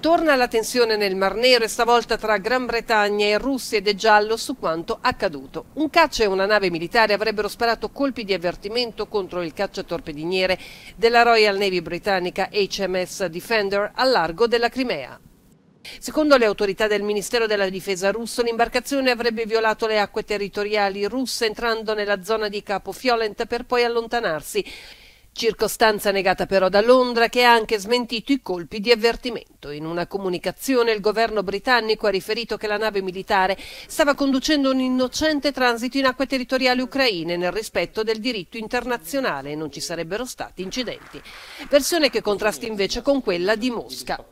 Torna la tensione nel Mar Nero e stavolta tra Gran Bretagna e Russia ed è giallo su quanto accaduto. Un caccia e una nave militare avrebbero sparato colpi di avvertimento contro il cacciatorpediniere della Royal Navy britannica HMS Defender al largo della Crimea. Secondo le autorità del Ministero della Difesa russo, l'imbarcazione avrebbe violato le acque territoriali russe entrando nella zona di Capo Fiolent per poi allontanarsi. Circostanza negata però da Londra che ha anche smentito i colpi di avvertimento. In una comunicazione il governo britannico ha riferito che la nave militare stava conducendo un innocente transito in acque territoriali ucraine nel rispetto del diritto internazionale e non ci sarebbero stati incidenti. Versione che contrasta invece con quella di Mosca.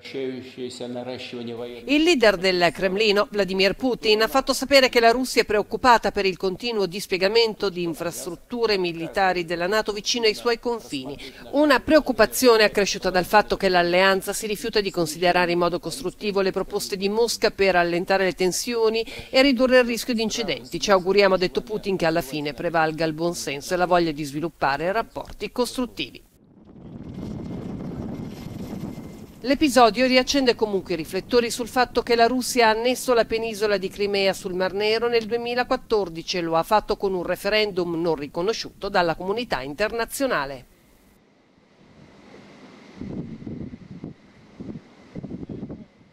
Il leader del Cremlino, Vladimir Putin, ha fatto sapere che la Russia è preoccupata per il continuo dispiegamento di infrastrutture militari della Nato vicino ai suoi confini. Una preoccupazione accresciuta dal fatto che l'alleanza si rifiuta di considerare in modo costruttivo le proposte di Mosca per allentare le tensioni e ridurre il rischio di incidenti. Ci auguriamo, ha detto Putin, che alla fine prevalga il buonsenso e la voglia di sviluppare rapporti costruttivi. L'episodio riaccende comunque i riflettori sul fatto che la Russia ha annesso la penisola di Crimea sul Mar Nero nel 2014 e lo ha fatto con un referendum non riconosciuto dalla comunità internazionale.